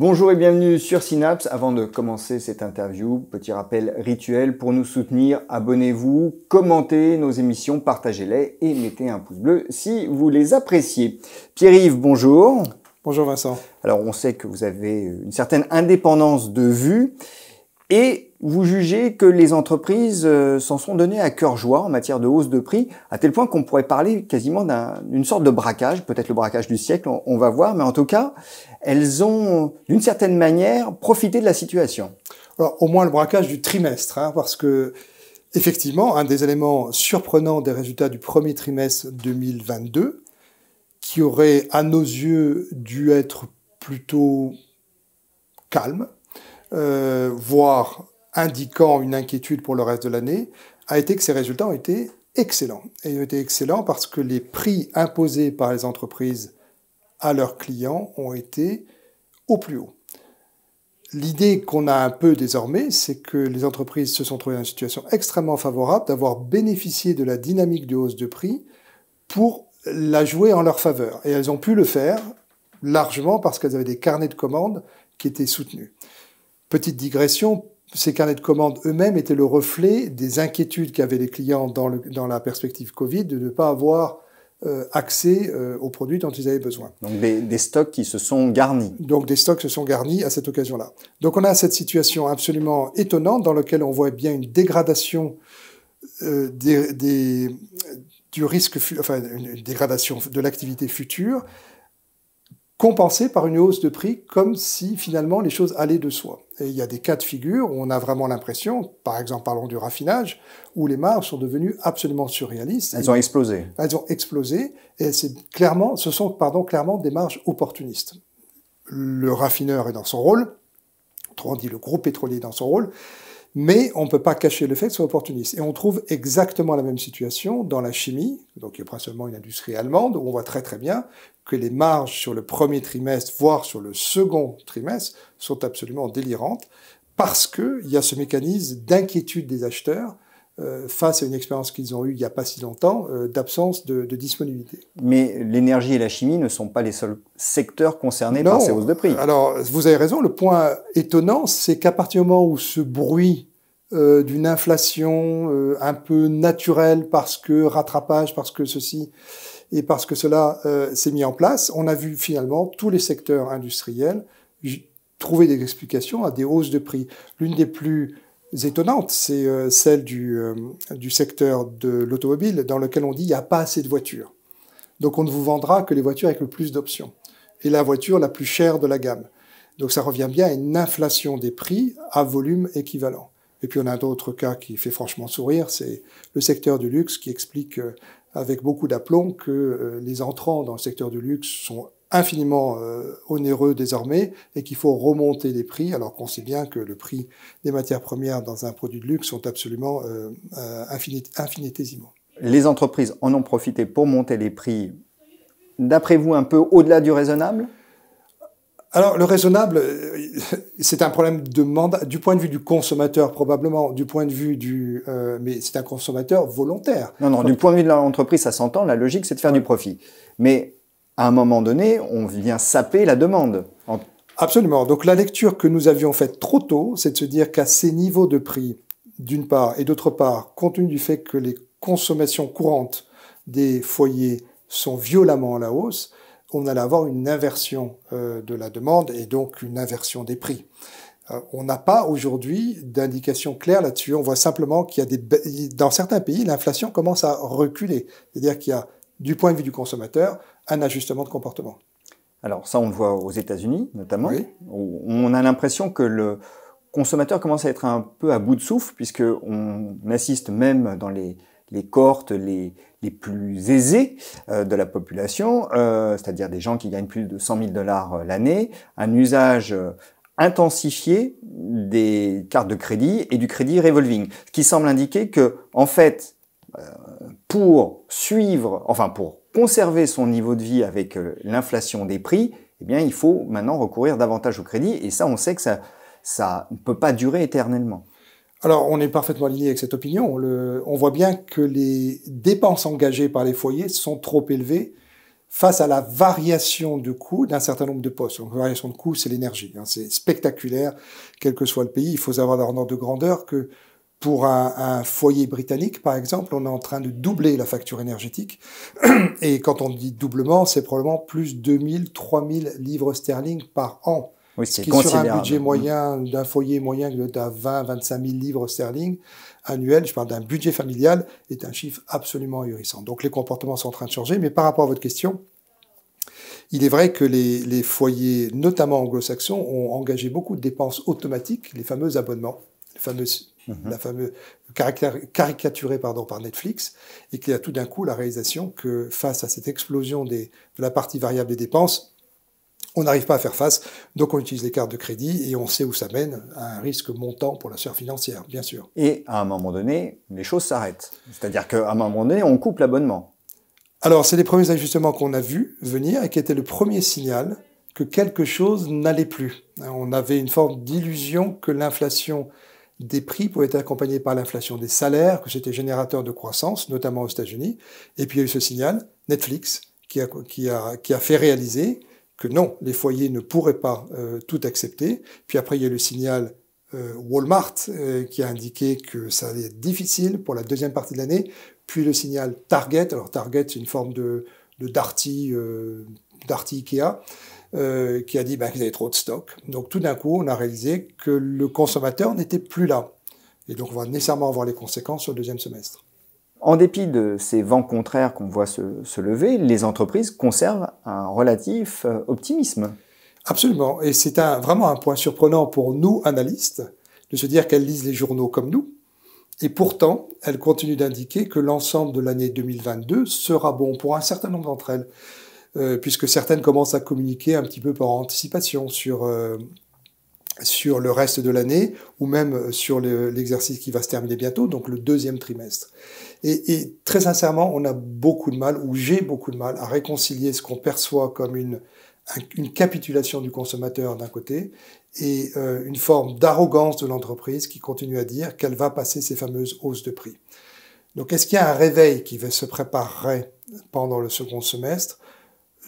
Bonjour et bienvenue sur Synapse. Avant de commencer cette interview, petit rappel rituel pour nous soutenir, abonnez-vous, commentez nos émissions, partagez-les et mettez un pouce bleu si vous les appréciez. Pierre-Yves, bonjour. Bonjour Vincent. Alors on sait que vous avez une certaine indépendance de vue et vous jugez que les entreprises euh, s'en sont données à cœur joie en matière de hausse de prix, à tel point qu'on pourrait parler quasiment d'une sorte de braquage, peut-être le braquage du siècle, on, va voir, mais en tout cas, elles ont d'une certaine manière profité de la situation. Alors au moins le braquage du trimestre, hein, parce que effectivement, un des éléments surprenants des résultats du premier trimestre 2022, qui aurait à nos yeux dû être plutôt calme, euh, voire indiquant une inquiétude pour le reste de l'année, a été que ces résultats ont été excellents. Et ont été excellents parce que les prix imposés par les entreprises à leurs clients ont été au plus haut. L'idée qu'on a un peu désormais, c'est que les entreprises se sont trouvées dans une situation extrêmement favorable d'avoir bénéficié de la dynamique de hausse de prix pour la jouer en leur faveur. Et elles ont pu le faire largement parce qu'elles avaient des carnets de commandes qui étaient soutenus. Petite digression, ces carnets de commandes eux-mêmes étaient le reflet des inquiétudes qu'avaient les clients dans, la perspective Covid de ne pas avoir euh, accès euh, aux produits dont ils avaient besoin. Donc des, stocks qui se sont garnis. Donc des stocks se sont garnis à cette occasion-là. Donc on a cette situation absolument étonnante dans laquelle on voit bien une dégradation euh, du risque, une dégradation de l'activité future, compensé par une hausse de prix comme si finalement les choses allaient de soi. Et il y a des cas de figure où on a vraiment l'impression, par exemple parlons du raffinage, où les marges sont devenues absolument surréalistes. Elles ont explosé. Elles ont explosé et c'est clairement, ce sont pardon, clairement des marges opportunistes. Le raffineur est dans son rôle, autrement dit le gros pétrolier est dans son rôle, mais on ne peut pas cacher le fait que ce soit opportuniste. Et on trouve exactement la même situation dans la chimie, donc il y pas principalement une industrie allemande, où on voit très très bien que les marges sur le premier trimestre, voire sur le second trimestre, sont absolument délirantes, parce qu'il y a ce mécanisme d'inquiétude des acheteurs euh, face à une expérience qu'ils ont eue il n'y a pas si longtemps euh, d'absence de, disponibilité. Mais l'énergie et la chimie ne sont pas les seuls secteurs concernés par ces hausses de prix. Alors, vous avez raison, le point étonnant, c'est qu'à partir du moment où ce bruit euh, d'une inflation un peu naturelle parce que rattrapage, parce que ceci et parce que cela s'est mis en place, on a vu finalement tous les secteurs industriels trouver des explications à des hausses de prix. L'une des plus étonnante, c'est euh, celle euh, du, secteur de l'automobile dans lequel on dit il n'y a pas assez de voitures. Donc on ne vous vendra que les voitures avec le plus d'options. Et la voiture la plus chère de la gamme. Donc ça revient bien à une inflation des prix à volume équivalent. Et puis on a d'autres cas qui fait franchement sourire, c'est le secteur du luxe qui explique euh, avec beaucoup d'aplomb que les entrants dans le secteur du luxe sont infiniment euh, onéreux désormais et qu'il faut remonter les prix, alors qu'on sait bien que le prix des matières premières dans un produit de luxe sont absolument euh, euh, infinitésimaux. Les entreprises en ont profité pour monter les prix, d'après vous, un peu au-delà du raisonnable alors, le raisonnable, c'est un problème de demande du point de vue du consommateur probablement, du point de vue du... mais c'est un consommateur volontaire. Non, non, du point de vue de l'entreprise, ça s'entend, la logique, c'est de faire du profit. Mais à un moment donné, on vient saper la demande. Absolument. Donc la lecture que nous avions faite trop tôt, c'est de se dire qu'à ces niveaux de prix, d'une part, et d'autre part, compte tenu du fait que les consommations courantes des foyers sont violemment à la hausse, on allait avoir une inversion euh, de la demande et donc une inversion des prix. Euh, on n'a pas aujourd'hui d'indication claire là-dessus. On voit simplement qu'il y a des... Dans certains pays, l'inflation commence à reculer. C'est-à-dire qu'il y a, du point de vue du consommateur, un ajustement de comportement. Alors ça, on le voit aux États-Unis notamment, on a l'impression que le consommateur commence à être un peu à bout de souffle, puisqu'on assiste même dans les, les cohortes les, les plus aisées euh, de la population, euh, c'est-à-dire des gens qui gagnent plus de 100 000 dollars euh, l'année, un usage intensifié des cartes de crédit et du crédit revolving, ce qui semble indiquer que, en fait, euh, pour suivre, enfin pour conserver son niveau de vie avec euh, l'inflation des prix, eh bien il faut maintenant recourir davantage au crédit et ça on sait que ça, ne peut pas durer éternellement. Alors, on est parfaitement aligné avec cette opinion. on voit bien que les dépenses engagées par les foyers sont trop élevées face à la variation de coûts d'un certain nombre de postes. Donc, variation de coûts, c'est l'énergie. Hein. c'est spectaculaire, quel que soit le pays. Il faut avoir un ordre de grandeur que pour un, foyer britannique, par exemple, on est en train de doubler la facture énergétique. Et quand on dit doublement, c'est probablement plus 2000, 3000 livres sterling par an. Oui, ce qui, sur un budget mmh. moyen d'un foyer moyen d'un 20, 25 000 livres sterling annuel, je parle d'un budget familial, est un chiffre absolument ahurissant. Donc les comportements sont en train de changer. Mais par rapport à votre question, il est vrai que les foyers, notamment anglo-saxons, ont engagé beaucoup de dépenses automatiques, les fameux abonnements. Mhm. la fameuse, caricaturée pardon, par Netflix, et qui a tout d'un coup la réalisation que face à cette explosion des, de la partie variable des dépenses, on n'arrive pas à faire face, donc on utilise les cartes de crédit et on sait où ça mène à un risque montant pour la sphère financière, bien sûr. Et à un moment donné, les choses s'arrêtent. C'est-à-dire qu'à un moment donné, on coupe l'abonnement. Alors, c'est les premiers ajustements qu'on a vus venir et qui étaient le premier signal que quelque chose n'allait plus. On avait une forme d'illusion que l'inflation des prix pouvaient être accompagnés par l'inflation des salaires, que c'était générateur de croissance, notamment aux États-Unis. Et puis il y a eu ce signal, Netflix, qui a, qui a, fait réaliser que non, les foyers ne pourraient pas euh, tout accepter. Puis après, il y a eu le signal euh, Walmart, euh, qui a indiqué que ça allait être difficile pour la deuxième partie de l'année. Puis le signal Target, alors Target, c'est une forme de, de Darty, Darty Ikea, euh, qui a dit ben, qu'ils avaient trop de stock. Donc tout d'un coup, on a réalisé que le consommateur n'était plus là. Et donc on va nécessairement avoir les conséquences sur le deuxième semestre. En dépit de ces vents contraires qu'on voit se, lever, les entreprises conservent un relatif euh, optimisme. Absolument. Et c'est vraiment un point surprenant pour nous, analystes, de se dire qu'elles lisent les journaux comme nous. Et pourtant, elles continuent d'indiquer que l'ensemble de l'année 2022 sera bon pour un certain nombre d'entre elles. Euh, puisque certaines commencent à communiquer un petit peu par anticipation sur, euh, sur le reste de l'année ou même euh, sur l'exercice qui va se terminer bientôt, donc le deuxième trimestre. Et, très sincèrement, on a beaucoup de mal, ou j'ai beaucoup de mal, à réconcilier ce qu'on perçoit comme une, une capitulation du consommateur d'un côté et une forme d'arrogance de l'entreprise qui continue à dire qu'elle va passer ces fameuses hausses de prix. Donc est-ce qu'il y a un réveil qui va se préparer pendant le second semestre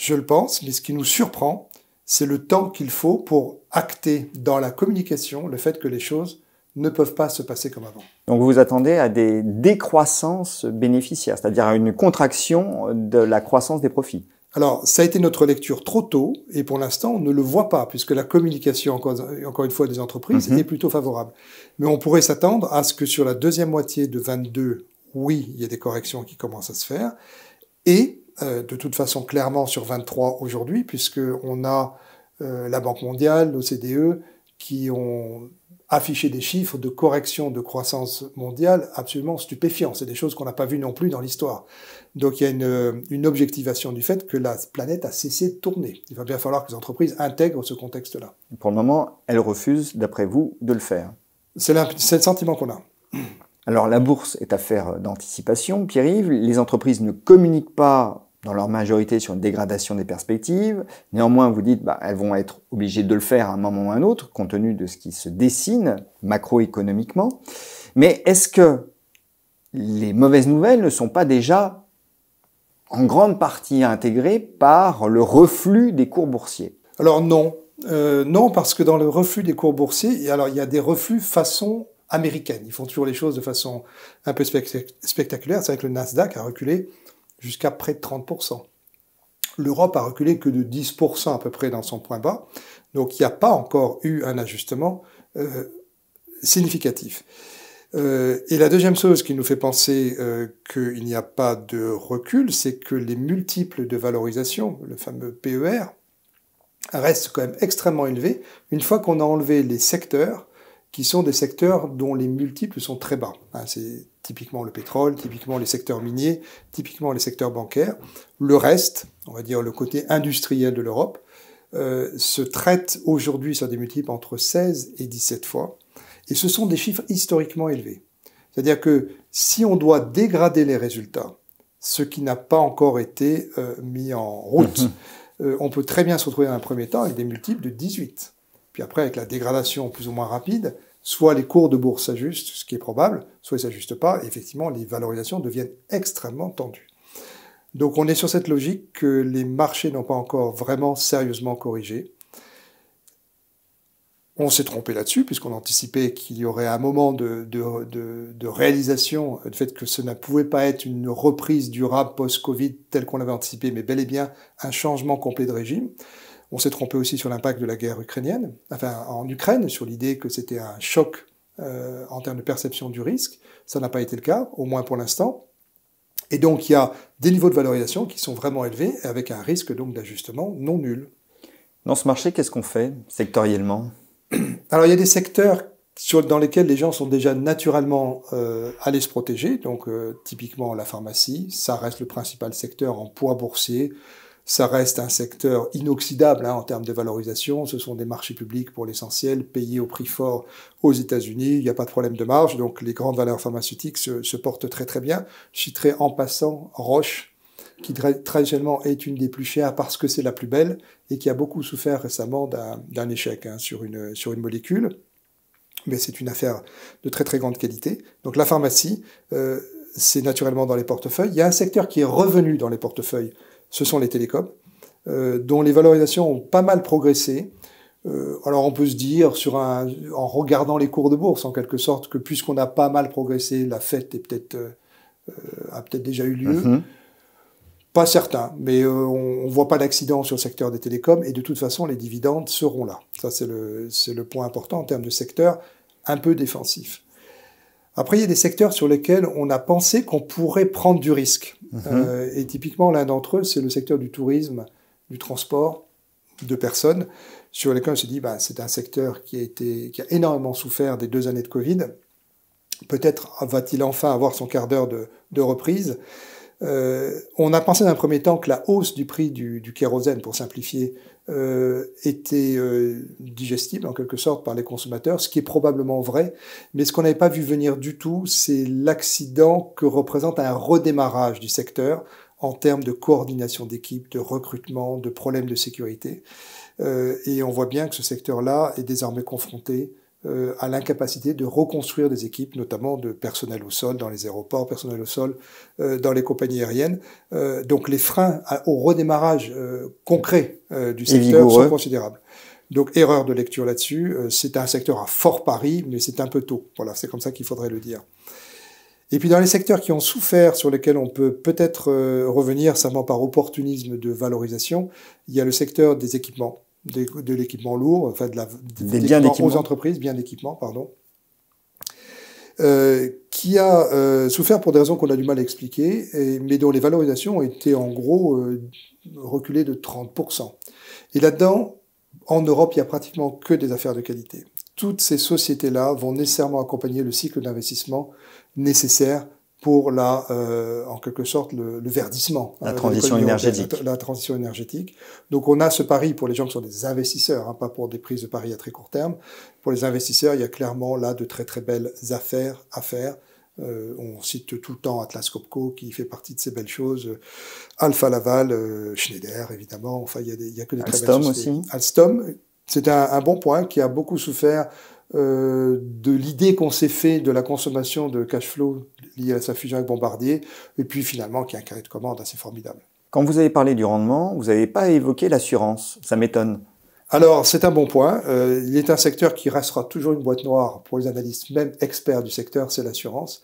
je le pense, mais ce qui nous surprend, c'est le temps qu'il faut pour acter dans la communication le fait que les choses ne peuvent pas se passer comme avant. Donc vous vous attendez à des décroissances bénéficiaires, c'est-à-dire à une contraction de la croissance des profits. Alors ça a été notre lecture trop tôt et pour l'instant on ne le voit pas puisque la communication encore, une fois des entreprises est mhm. plutôt favorable. Mais on pourrait s'attendre à ce que sur la deuxième moitié de 22, oui, il y a des corrections qui commencent à se faire et euh, de toute façon clairement sur 23 aujourd'hui, puisqu'on a euh, la Banque mondiale, l'OCDE, qui ont affiché des chiffres de correction de croissance mondiale absolument stupéfiants. C'est des choses qu'on n'a pas vues non plus dans l'histoire. Donc il y a une, euh, une, objectivation du fait que la planète a cessé de tourner. Il va bien falloir que les entreprises intègrent ce contexte-là. Pour le moment, elles refusent, d'après vous, de le faire. C'est le sentiment qu'on a. Alors la bourse est affaire d'anticipation, Pierre-Yves. Les entreprises ne communiquent pas dans leur majorité sur une dégradation des perspectives. Néanmoins, vous dites, bah, elles vont être obligées de le faire à un moment ou à un autre, compte tenu de ce qui se dessine macroéconomiquement. Mais est-ce que les mauvaises nouvelles ne sont pas déjà en grande partie intégrées par le reflux des cours boursiers Alors non. Euh, non, parce que dans le reflux des cours boursiers, alors il y a des reflux façon américaine. Ils font toujours les choses de façon un peu spectaculaire. C'est vrai que le Nasdaq a reculé jusqu'à près de 30%. L'Europe a reculé que de 10% à peu près dans son point bas, donc il n'y a pas encore eu un ajustement euh, significatif. Euh, et la deuxième chose qui nous fait penser euh, qu'il n'y a pas de recul, c'est que les multiples de valorisation, le fameux PER, restent quand même extrêmement élevés une fois qu'on a enlevé les secteurs qui sont des secteurs dont les multiples sont très bas. Hein, c'est typiquement le pétrole, typiquement les secteurs miniers, typiquement les secteurs bancaires. Le reste, on va dire le côté industriel de l'Europe, euh, se traite aujourd'hui sur des multiples entre 16 et 17 fois. Et ce sont des chiffres historiquement élevés. C'est-à-dire que si on doit dégrader les résultats, ce qui n'a pas encore été euh, mis en route, mhm. euh, on peut très bien se retrouver dans un premier temps avec des multiples de 18. Et après, avec la dégradation plus ou moins rapide, soit les cours de bourse s'ajustent, ce qui est probable, soit ils s'ajustent pas, et effectivement, les valorisations deviennent extrêmement tendues. Donc on est sur cette logique que les marchés n'ont pas encore vraiment sérieusement corrigé. On s'est trompé là-dessus, puisqu'on anticipait qu'il y aurait un moment de, réalisation du fait que ce ne pouvait pas être une reprise durable post-Covid telle qu'on l'avait anticipé, mais bel et bien un changement complet de régime. On s'est trompé aussi sur l'impact de la guerre ukrainienne, enfin en Ukraine, sur l'idée que c'était un choc euh, en termes de perception du risque. Ça n'a pas été le cas, au moins pour l'instant. Et donc il y a des niveaux de valorisation qui sont vraiment élevés, avec un risque donc d'ajustement non nul. Dans ce marché, qu'est-ce qu'on fait sectoriellement Alors il y a des secteurs dans lesquels les gens sont déjà naturellement euh, allés se protéger. Donc euh, typiquement la pharmacie, ça reste le principal secteur en poids boursier ça reste un secteur inoxydable hein, en termes de valorisation. Ce sont des marchés publics pour l'essentiel, payés au prix fort aux États-Unis. Il n'y a pas de problème de marge. Donc les grandes valeurs pharmaceutiques se, portent très très bien. Je citerai en passant Roche, qui traditionnellement est une des plus chères parce que c'est la plus belle et qui a beaucoup souffert récemment d'un échec hein, sur, une, sur une molécule. Mais c'est une affaire de très très grande qualité. Donc la pharmacie, euh, c'est naturellement dans les portefeuilles. Il y a un secteur qui est revenu dans les portefeuilles ce sont les télécoms, euh, dont les valorisations ont pas mal progressé. Euh, alors on peut se dire, en regardant les cours de bourse en quelque sorte, que puisqu'on a pas mal progressé, la fête est peut-être, euh, a peut-être déjà eu lieu. Mm-hmm. Pas certain, mais on ne voit pas d'accident sur le secteur des télécoms et de toute façon les dividendes seront là. Ça c'est le point important en termes de secteur un peu défensif. Après, il y a des secteurs sur lesquels on a pensé qu'on pourrait prendre du risque. Mhm. Euh, et typiquement, l'un d'entre eux, c'est le secteur du tourisme, du transport de personnes, sur lesquels on s'est dit, bah, c'est un secteur qui a, été, qui a énormément souffert des deux années de Covid. Peut-être va-t-il enfin avoir son quart d'heure de reprise. Euh, on a pensé d'un premier temps que la hausse du prix du, kérosène, pour simplifier, euh, était euh, digestible en quelque sorte par les consommateurs, ce qui est probablement vrai, mais ce qu'on n'avait pas vu venir du tout, c'est l'accident que représente un redémarrage du secteur en termes de coordination d'équipe, de recrutement, de problèmes de sécurité. et on voit bien que ce secteur-là est désormais confronté euh, à l'incapacité de reconstruire des équipes, notamment de personnel au sol dans les aéroports, personnel au sol euh, dans les compagnies aériennes. Euh, donc les freins au redémarrage concret du secteur sont considérables. Donc erreur de lecture là-dessus. c'est un secteur à fort pari, mais c'est un peu tôt. Voilà, c'est comme ça qu'il faudrait le dire. Et puis dans les secteurs qui ont souffert, sur lesquels on peut peut-être revenir simplement par opportunisme de valorisation, il y a le secteur des équipements de l'équipement lourd, enfin de la, des biens aux entreprises, biens d'équipement, pardon, euh, qui a euh, souffert pour des raisons qu'on a du mal à expliquer, mais dont les valorisations ont été en gros euh, reculées de 30%. Et là-dedans, en Europe, il n'y a pratiquement que des affaires de qualité. Toutes ces sociétés-là vont nécessairement accompagner le cycle d'investissement nécessaire pour la, euh, en quelque sorte, le, le verdissement. La euh, transition énergétique. La, transition énergétique. Donc on a ce pari pour les gens qui sont des investisseurs, hein, pas pour des prises de paris à très court terme. Pour les investisseurs, il y a clairement là de très très belles affaires à faire. Euh, on cite tout le temps Atlas Copco qui fait partie de ces belles choses. Alpha Laval, euh, Schneider évidemment. Enfin, il y a, des, il y a que des très belles Alstom aussi. Alstom, c'est un, un bon point qui a beaucoup souffert euh, de l'idée qu'on s'est fait de la consommation de cash flow liée à sa fusion avec Bombardier, et puis finalement qui a un carré de commande assez formidable. Quand vous avez parlé du rendement, vous n'avez pas évoqué l'assurance, ça m'étonne. Alors c'est un bon point, euh, il est un secteur qui restera toujours une boîte noire pour les analystes, même experts du secteur, c'est l'assurance.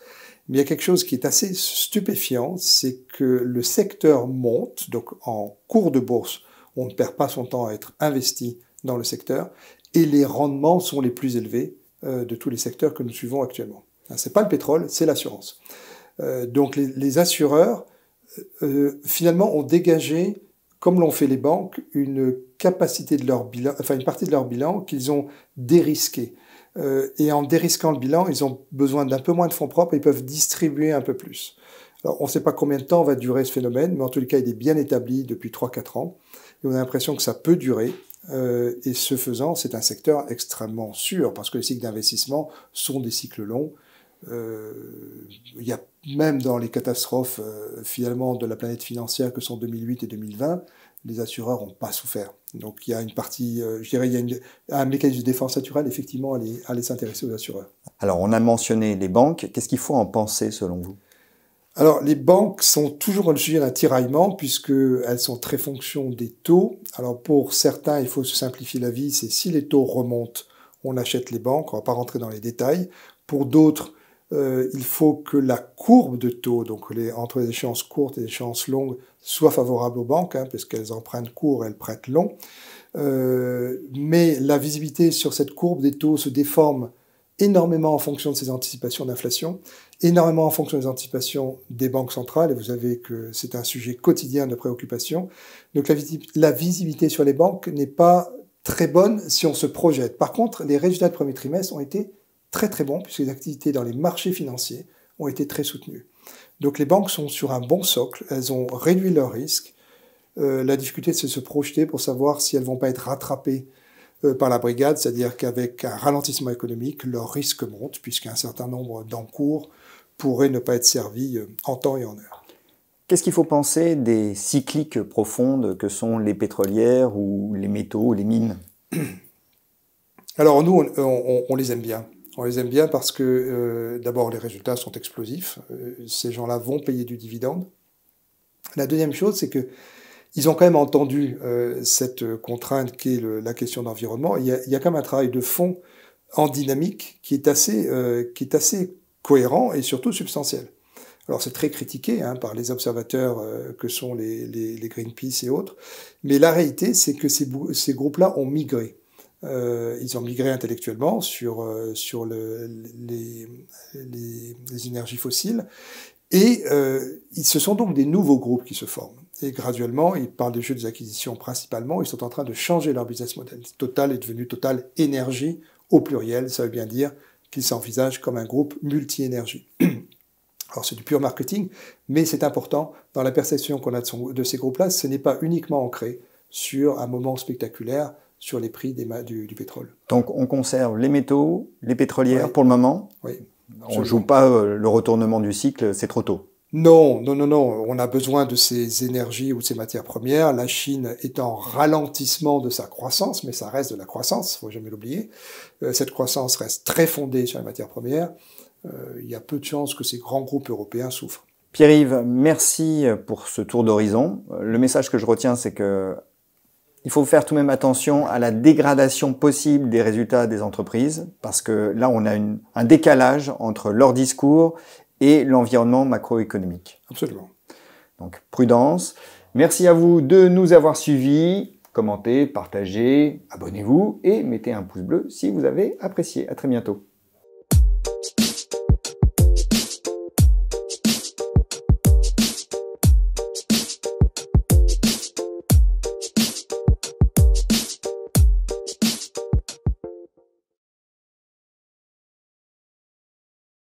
Mais il y a quelque chose qui est assez stupéfiant, c'est que le secteur monte, donc en cours de bourse, on ne perd pas son temps à être investi dans le secteur, et les rendements sont les plus élevés euh, de tous les secteurs que nous suivons actuellement. Hein, c'est pas le pétrole, c'est l'assurance. Euh, donc les, assureurs euh, finalement ont dégagé, comme l'ont fait les banques, une capacité de leur bilan, enfin une partie de leur bilan qu'ils ont dérisqué. et en dérisquant le bilan, ils ont besoin d'un peu moins de fonds propres et ils peuvent distribuer un peu plus. Alors, on ne sait pas combien de temps va durer ce phénomène, mais en tout cas, il est bien établi depuis 3-4 ans. Et on a l'impression que ça peut durer. Euh, et ce faisant, c'est un secteur extrêmement sûr parce que les cycles d'investissement sont des cycles longs. Euh, il y a même dans les catastrophes euh, finalement de la planète financière que sont 2008 et 2020, les assureurs n'ont pas souffert. Donc il y a une partie, je dirais, il y a un mécanisme de défense naturelle effectivement à aller s'intéresser aux assureurs. Alors on a mentionné les banques, qu'est-ce qu'il faut en penser selon vous alors, les banques sont toujours le sujet d'un tiraillement puisqu'elles sont très fonction des taux. Alors, pour certains, il faut se simplifier la vie, c'est si les taux remontent, on achète les banques, on ne va pas rentrer dans les détails. Pour d'autres, euh, il faut que la courbe de taux, donc entre les échéances courtes et les échéances longues, soit favorable aux banques, hein, puisqu'elles empruntent court, elles prêtent long. Euh, mais la visibilité sur cette courbe des taux se déforme énormément en fonction de ces anticipations d'inflation, énormément en fonction des anticipations des banques centrales, et vous savez que c'est un sujet quotidien de préoccupation. Donc la visibilité sur les banques n'est pas très bonne si on se projette. Par contre, les résultats du premier trimestre ont été très très bons, puisque les activités dans les marchés financiers ont été très soutenues. Donc les banques sont sur un bon socle, elles ont réduit leurs risques. Euh, la difficulté, c'est de se projeter pour savoir si elles vont pas être rattrapées euh, par la brigade, c'est-à-dire qu'avec un ralentissement économique, leurs risques montent, puisqu'un certain nombre d'encours pourraient ne pas être servis euh, en temps et en heure. Qu'est-ce qu'il faut penser des cycliques profondes que sont les pétrolières ou les métaux, les mines Alors nous, on, les aime bien. On les aime bien parce que euh, d'abord les résultats sont explosifs. ces gens-là vont payer du dividende. La deuxième chose, c'est que ils ont quand même entendu euh, cette contrainte qui est la question d'environnement. Il y, a, il y a quand même un travail de fond en dynamique qui est assez, euh, qui est assez cohérent et surtout substantiel. Alors c'est très critiqué hein, par les observateurs euh, que sont les, les, les, Greenpeace et autres, mais la réalité c'est que ces, ces groupes-là ont migré. Euh, ils ont migré intellectuellement sur, sur le, les, les, énergies fossiles. Et ils, ce sont donc des nouveaux groupes qui se forment. Et graduellement, ils parlent des jeux des acquisitions principalement, ils sont en train de changer leur business model. Total est devenu Total Énergie au pluriel, ça veut bien dire qu'ils s'envisagent comme un groupe multi-énergie. Alors c'est du pur marketing, mais c'est important dans la perception qu'on a de, ces groupes-là, ce n'est pas uniquement ancré sur un moment spectaculaire, sur les prix du, pétrole. Donc on conserve les métaux, les pétrolières pour le moment. Oui. On ne joue pas euh, le retournement du cycle, c'est trop tôt. Non, non, non, non. On a besoin de ces énergies ou de ces matières premières. La Chine est en ralentissement de sa croissance, mais ça reste de la croissance, il ne faut jamais l'oublier. Euh, cette croissance reste très fondée sur les matières premières. Euh, il y a peu de chances que ces grands groupes européens souffrent. Pierre-Yves, merci pour ce tour d'horizon. Euh, le message que je retiens, c'est que il faut faire tout de même attention à la dégradation possible des résultats des entreprises, parce que là, on a un décalage entre leur discours et l'environnement macroéconomique. Absolument. Donc prudence. Merci à vous de nous avoir suivis. Commentez, partagez, abonnez-vous et mettez un pouce bleu si vous avez apprécié. À très bientôt.